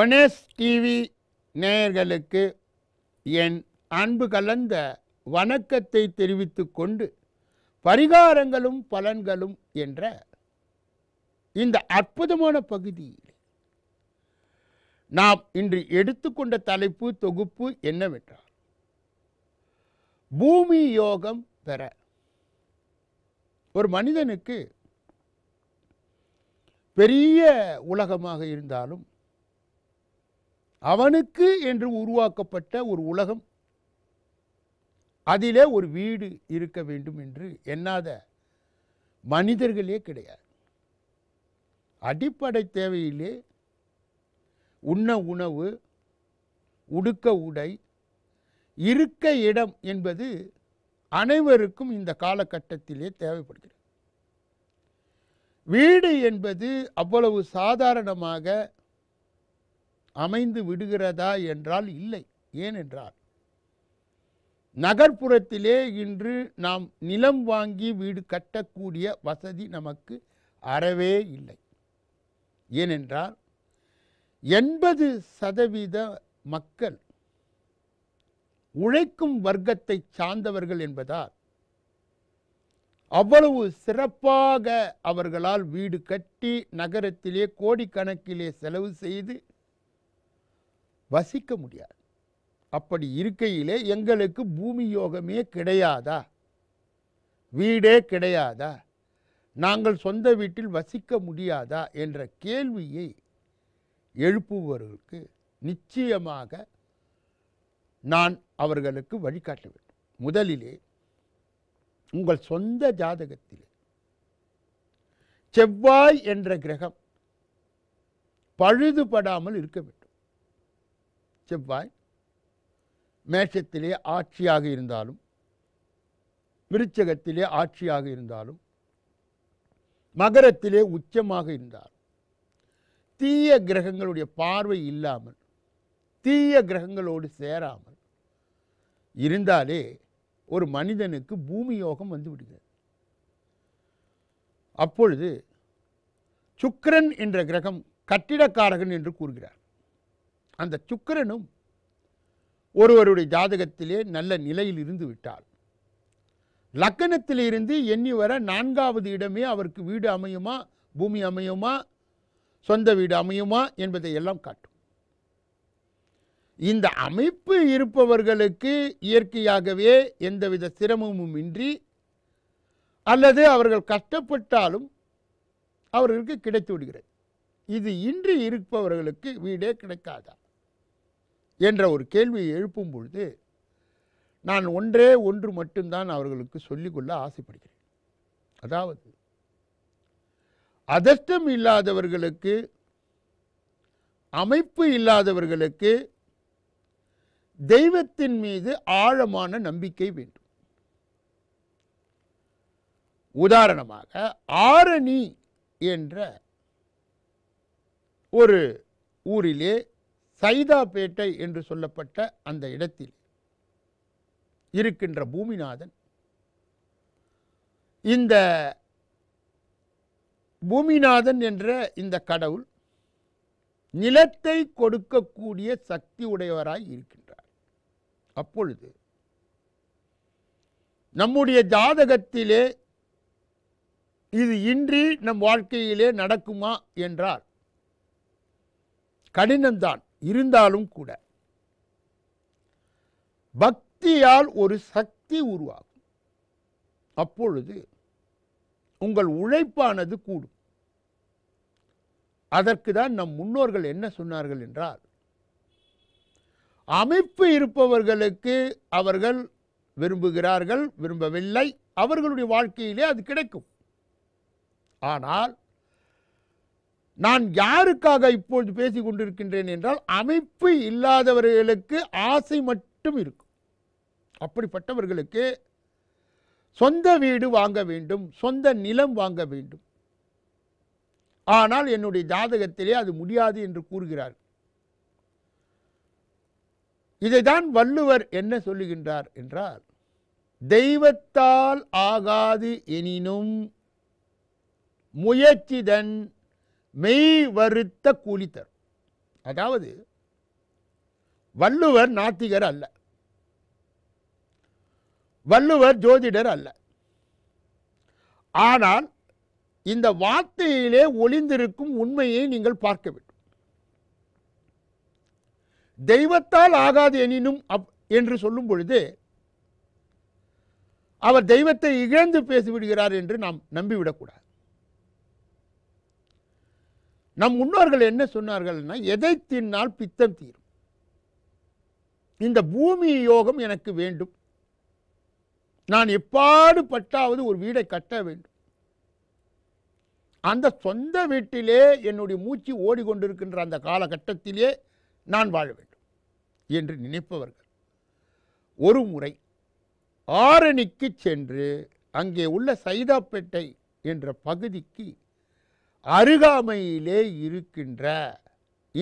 ஒனேஸ் TV நேயர்களுக்கு என் அன்பு கலந்த வணக்கத்தை தெரிவித்து கொண்டு பரிகாரங்களும் பலன்களும் என்ற இந்த அற்புதமான பகுதியில் நாம் இன்று எடுத்துக்கொண்ட தலைப்பு தொகுப்பு என்னவென்றால் பூமி யோகம் பெற ஒரு மனிதனுக்கு பெரிய உலகமாக இருந்தாலும் அவனுக்கு என்று உருவாக்கப்பட்ட ஒரு உலகம் அதிலே ஒரு வீடு இருக்க வேண்டும் என்று எண்ணாத மனிதர்களே கிடையாது அடிப்படை தேவையிலே உண்ண உணவு உடுக்க உடை இருக்க இடம் என்பது அனைவருக்கும் இந்த காலகட்டத்திலே தேவைப்படுகிறது வீடு என்பது அவ்வளவு சாதாரணமாக அமைந்து விடுகிறதா என்றால் இல்லை ஏனென்றால் நகர்ப்புறத்திலே இன்று நாம் நிலம் வாங்கி வீடு கட்டக்கூடிய வசதி நமக்கு அறவே இல்லை ஏனென்றால் எண்பது சதவீத மக்கள் உழைக்கும் வர்க்கத்தை சார்ந்தவர்கள் என்பதால் அவ்வளவு சிறப்பாக அவர்களால் வீடு கட்டி நகரத்திலே கோடிக்கணக்கிலே செலவு செய்து வசிக்க முடியாது அப்படி இருக்கையிலே எங்களுக்கு பூமி யோகமே கிடையாதா வீடே கிடையாதா நாங்கள் சொந்த வீட்டில் வசிக்க முடியாதா என்ற கேள்வியை எழுப்புபவர்களுக்கு நிச்சயமாக நான் அவர்களுக்கு வழிகாட்ட வேண்டும் முதலிலே உங்கள் சொந்த ஜாதகத்தில் செவ்வாய் என்ற கிரகம் பழுதுபடாமல் இருக்க வேண்டும் செவ்வாய் மேஷத்திலே ஆட்சியாக இருந்தாலும் விருச்சகத்திலே ஆட்சியாக இருந்தாலும் மகரத்திலே உச்சமாக இருந்தாலும் தீய கிரகங்களுடைய பார்வை இல்லாமல் தீய கிரகங்களோடு சேராமல் இருந்தாலே ஒரு மனிதனுக்கு பூமி யோகம் வந்து விடுகிறது அப்பொழுது சுக்கரன் என்ற கிரகம் கட்டிடக்காரகன் என்று கூறுகிறார் அந்த சுக்கரனும் ஒருவருடைய ஜாதகத்திலே நல்ல நிலையில் இருந்து விட்டால் லக்கணத்திலிருந்து எண்ணி வர நான்காவது இடமே அவருக்கு வீடு அமையுமா பூமி அமையுமா சொந்த வீடு அமையுமா என்பதை எல்லாம் காட்டும் இந்த அமைப்பு இருப்பவர்களுக்கு இயற்கையாகவே எந்தவித சிரமமும் இன்றி அல்லது அவர்கள் கஷ்டப்பட்டாலும் அவர்களுக்கு கிடைத்து விடுகிறது இது இன்றி இருப்பவர்களுக்கு வீடே கிடைக்காதா என்ற ஒரு கேள்வியை எழுப்பும் பொழுது நான் ஒன்றே ஒன்று மட்டும்தான் அவர்களுக்கு சொல்லிக்கொள்ள ஆசைப்படுகிறேன் அதாவது அதர்ஷ்டம் இல்லாதவர்களுக்கு அமைப்பு இல்லாதவர்களுக்கு தெய்வத்தின் மீது ஆழமான நம்பிக்கை வேண்டும் உதாரணமாக ஆரணி என்ற ஒரு ஊரிலே சைதாப்பேட்டை என்று சொல்லப்பட்ட அந்த இடத்தில் இருக்கின்ற பூமிநாதன் இந்த பூமிநாதன் என்ற இந்த கடவுள் நிலத்தை கொடுக்கக்கூடிய சக்தி உடையவராய் இருக்கிறார் அப்பொழுது நம்முடைய ஜாதகத்திலே இது இன்றி நம் வாழ்க்கையிலே நடக்குமா என்றால் கடினம்தான் இருந்தாலும் கூட பக்தியால் ஒரு சக்தி உருவாகும் அப்பொழுது உங்கள் உழைப்பானது கூடும் அதற்கு தான் நம் முன்னோர்கள் என்ன சொன்னார்கள் என்றால் அமைப்பு இருப்பவர்களுக்கு அவர்கள் விரும்புகிறார்கள் விரும்பவில்லை அவர்களுடைய வாழ்க்கையிலே அது கிடைக்கும் ஆனால் நான் யாருக்காக இப்பொழுது பேசிக் கொண்டிருக்கின்றேன் என்றால் அமைப்பு இல்லாதவர்களுக்கு ஆசை மட்டும் இருக்கும் அப்படிப்பட்டவர்களுக்கு சொந்த வீடு வாங்க வேண்டும் சொந்த நிலம் வாங்க வேண்டும் ஆனால் என்னுடைய ஜாதகத்திலே அது முடியாது என்று கூறுகிறார் இதைதான் வள்ளுவர் என்ன சொல்லுகின்றார் என்றால் தெய்வத்தால் ஆகாது எனினும் முயற்சிதன் மெய் வருத்த கூலித்தர் அதாவது வள்ளுவர் நாத்திகர் அல்ல வள்ளுவர் ஜோதிடர் அல்ல ஆனால் இந்த வார்த்தையிலே ஒளிந்திருக்கும் உண்மையை நீங்கள் பார்க்க வேண்டும் தெய்வத்தால் ஆகாது எனினும் அப் என்று சொல்லும் பொழுது அவர் தெய்வத்தை இழந்து பேசிவிடுகிறார் என்று நாம் நம்பிவிடக்கூடாது நம் முன்னோர்கள் என்ன சொன்னார்கள்னா எதை தின்னால் பித்தம் தீரும் இந்த பூமி யோகம் எனக்கு வேண்டும் நான் எப்பாடு பட்டாவது ஒரு வீடை கட்ட வேண்டும் அந்த சொந்த வீட்டிலே என்னுடைய மூச்சு ஓடிக்கொண்டிருக்கின்ற அந்த காலகட்டத்திலே நான் வாழ வேண்டும் என்று நினைப்பவர்கள் ஒரு முறை ஆரணிக்கு சென்று அங்கே உள்ள சைதாப்பேட்டை என்ற பகுதிக்கு அருகாமையிலே இருக்கின்ற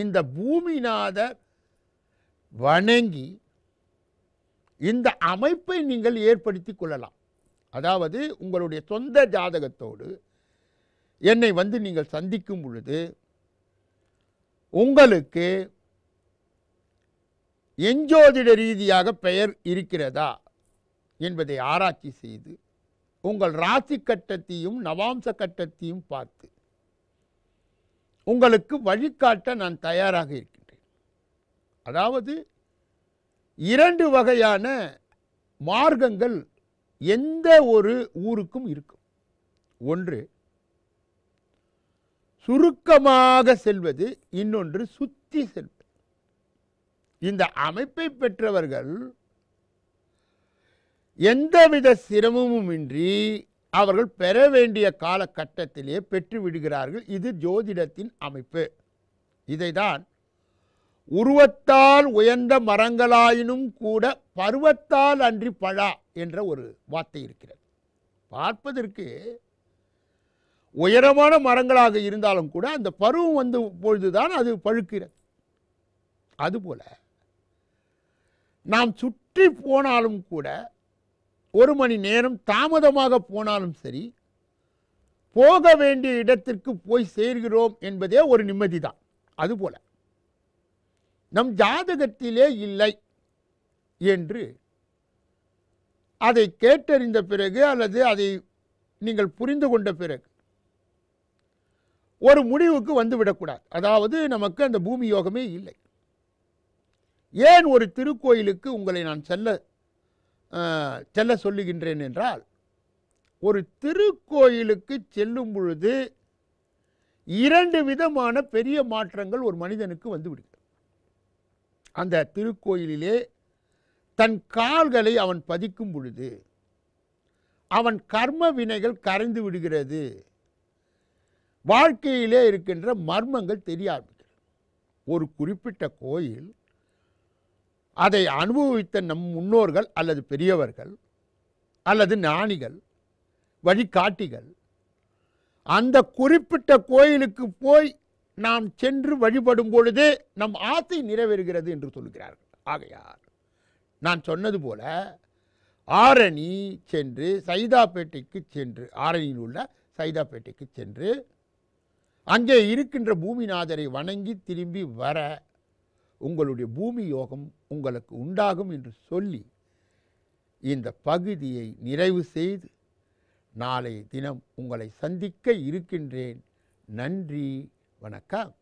இந்த பூமிநாதர் வணங்கி இந்த அமைப்பை நீங்கள் ஏற்படுத்தி கொள்ளலாம் அதாவது உங்களுடைய சொந்த ஜாதகத்தோடு என்னை வந்து நீங்கள் சந்திக்கும் பொழுது உங்களுக்கு எஞ்சோதிட ரீதியாக பெயர் இருக்கிறதா என்பதை ஆராய்ச்சி செய்து உங்கள் ராசி கட்டத்தையும் நவாம்ச கட்டத்தையும் பார்த்து உங்களுக்கு வழிகாட்ட நான் தயாராக இருக்கின்றேன் அதாவது இரண்டு வகையான மார்க்கங்கள் எந்த ஒரு ஊருக்கும் இருக்கும் ஒன்று சுருக்கமாக செல்வது இன்னொன்று சுத்தி செல்வது இந்த அமைப்பை பெற்றவர்கள் எந்தவித சிரமமும் இன்றி அவர்கள் பெற வேண்டிய காலகட்டத்திலே பெற்று விடுகிறார்கள் இது ஜோதிடத்தின் அமைப்பு இதைதான் உருவத்தால் உயர்ந்த மரங்களாயினும் கூட பருவத்தால் அன்றி பழா என்ற ஒரு வார்த்தை இருக்கிறது பார்ப்பதற்கு உயரமான மரங்களாக இருந்தாலும் கூட அந்த பருவம் வந்த பொழுதுதான் அது பழுக்கிறது அதுபோல் நாம் சுற்றி போனாலும் கூட ஒரு மணி நேரம் தாமதமாக போனாலும் சரி போக வேண்டிய இடத்திற்கு போய் சேர்கிறோம் என்பதே ஒரு நிம்மதி தான் அதுபோல நம் ஜாதகத்திலே இல்லை என்று அதை கேட்டறிந்த பிறகு அல்லது அதை நீங்கள் புரிந்து கொண்ட பிறகு ஒரு முடிவுக்கு வந்துவிடக்கூடாது அதாவது நமக்கு அந்த பூமி யோகமே இல்லை ஏன் ஒரு திருக்கோயிலுக்கு உங்களை நான் செல்ல செல்ல சொல்லுகின்றேன் என்றால் ஒரு திருக்கோயிலுக்கு செல்லும் பொழுது இரண்டு விதமான பெரிய மாற்றங்கள் ஒரு மனிதனுக்கு வந்துவிடுகிறது அந்த திருக்கோயிலிலே தன் கால்களை அவன் பதிக்கும் பொழுது அவன் கர்ம வினைகள் கரைந்து விடுகிறது வாழ்க்கையிலே இருக்கின்ற மர்மங்கள் தெரிய ஆரம்பிக்கிறது ஒரு குறிப்பிட்ட கோயில் அதை அனுபவித்த நம் முன்னோர்கள் அல்லது பெரியவர்கள் அல்லது ஞானிகள் வழிகாட்டிகள் அந்த குறிப்பிட்ட கோயிலுக்கு போய் நாம் சென்று வழிபடும் பொழுதே நம் ஆசை நிறைவேறுகிறது என்று சொல்கிறார்கள் ஆகையார் நான் சொன்னது போல ஆரணி சென்று சைதாப்பேட்டைக்கு சென்று ஆரணியில் உள்ள சைதாப்பேட்டைக்கு சென்று அங்கே இருக்கின்ற பூமிநாதரை வணங்கி திரும்பி வர உங்களுடைய பூமி யோகம் உங்களுக்கு உண்டாகும் என்று சொல்லி இந்த பகுதியை நிறைவு செய்து நாளை தினம் உங்களை சந்திக்க இருக்கின்றேன் நன்றி வணக்கம்